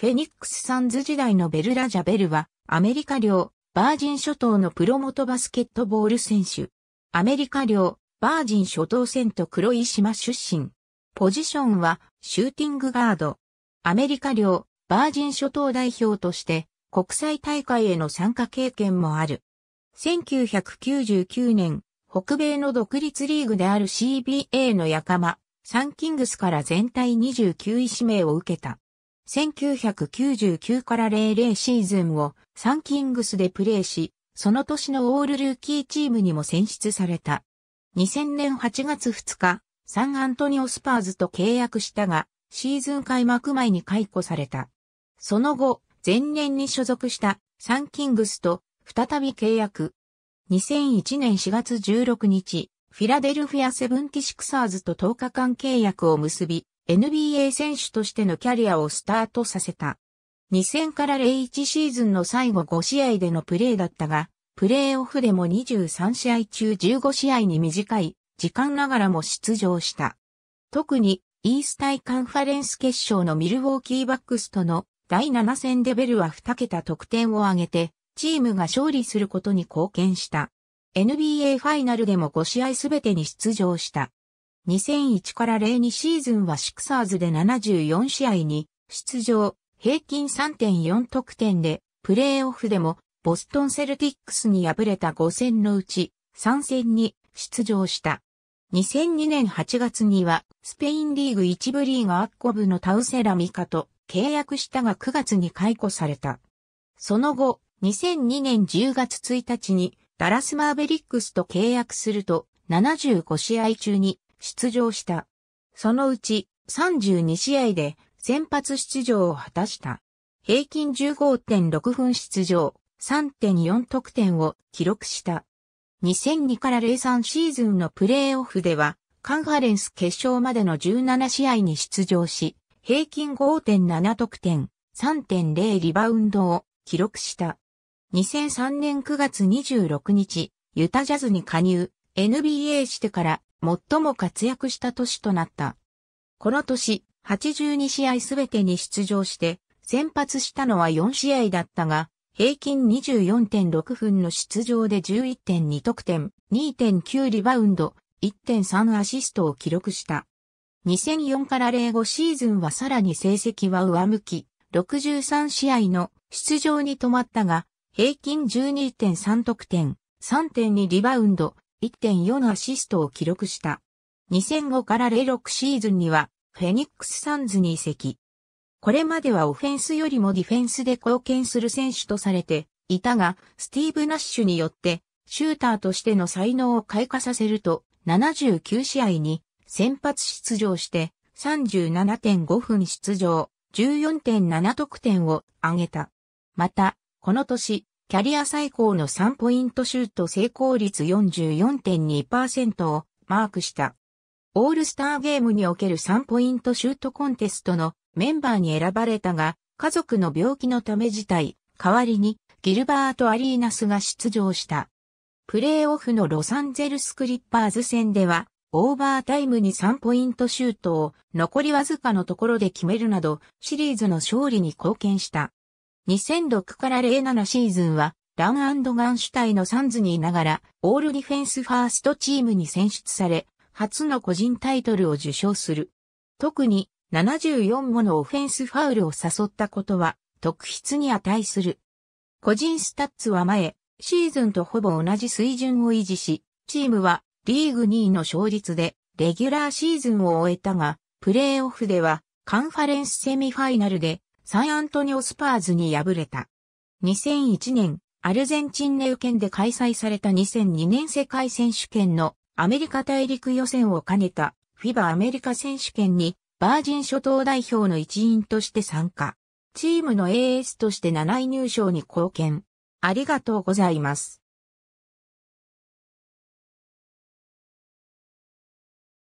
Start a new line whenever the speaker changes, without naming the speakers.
フェニックスサンズ時代のベルラ・ジャベルは、アメリカ領、バージン諸島のプロ元バスケットボール選手。アメリカ領、バージン諸島戦と黒井島出身。ポジションは、シューティングガード。アメリカ領、バージン諸島代表として、国際大会への参加経験もある。1999年、北米の独立リーグである CBA のヤカマ、サンキングスから全体29位指名を受けた。1999から00シーズンをサンキングスでプレーし、その年のオールルーキーチームにも選出された。2000年8月2日、サンアントニオスパーズと契約したが、シーズン開幕前に解雇された。その後、前年に所属したサンキングスと再び契約。2001年4月16日、フィラデルフィアセブンティシクサーズと10日間契約を結び、NBA 選手としてのキャリアをスタートさせた。2000から01シーズンの最後5試合でのプレーだったが、プレーオフでも23試合中15試合に短い時間ながらも出場した。特にイースタイカンファレンス決勝のミルウォーキーバックスとの第7戦でベルは2桁得点を挙げて、チームが勝利することに貢献した。NBA ファイナルでも5試合すべてに出場した。2001から02シーズンはシクサーズで74試合に出場、平均3.4得点で、プレーオフでもボストンセルティックスに敗れた5戦のうち3戦に出場した。2002年8月にはスペインリーグ1部リーガアッコブのタウセラミカと契約したが9月に解雇された。その後、2002年10月1日にダラスマーベリックスと契約すると75試合中に出場した。そのうち32試合で先発出場を果たした。平均15.6分出場、3.4得点を記録した。2002から03シーズンのプレーオフでは、カンファレンス決勝までの17試合に出場し、平均5.7得点、3.0リバウンドを記録した。2003年9月26日、ユタジャズに加入、NBA してから最も活躍した年となった。この年、82試合すべてに出場して、先発したのは4試合だったが、平均24.6分の出場で11.2得点、2.9リバウンド、1.3アシストを記録した。2004から05シーズンはさらに成績は上向き、63試合の出場に止まったが、平均12.3得点、3.2リバウンド、1.4アシストを記録した。2005から06シーズンには、フェニックスサンズに移籍。これまではオフェンスよりもディフェンスで貢献する選手とされていたが、スティーブ・ナッシュによって、シューターとしての才能を開花させると、79試合に先発出場して、37.5分出場、14.7得点を挙げた。また、この年、キャリア最高の3ポイントシュート成功率44.2%をマークした。オールスターゲームにおける3ポイントシュートコンテストのメンバーに選ばれたが、家族の病気のため自体、代わりにギルバート・アリーナスが出場した。プレイオフのロサンゼルス・クリッパーズ戦では、オーバータイムに3ポイントシュートを残りわずかのところで決めるなど、シリーズの勝利に貢献した。2006から07シーズンは、ランガン主体のサンズにいながら、オールディフェンスファーストチームに選出され、初の個人タイトルを受賞する。特に、74ものオフェンスファウルを誘ったことは、特筆に値する。個人スタッツは前、シーズンとほぼ同じ水準を維持し、チームはリーグ2位の勝率で、レギュラーシーズンを終えたが、プレーオフでは、カンファレンスセミファイナルで、サンアントニオスパーズに敗れた。2001年、アルゼンチンネウ県で開催された2002年世界選手権のアメリカ大陸予選を兼ねたフィバアメリカ選手権にバージン諸島代表の一員として参加。チームのエースとして7位入賞に貢献。ありがとうございます。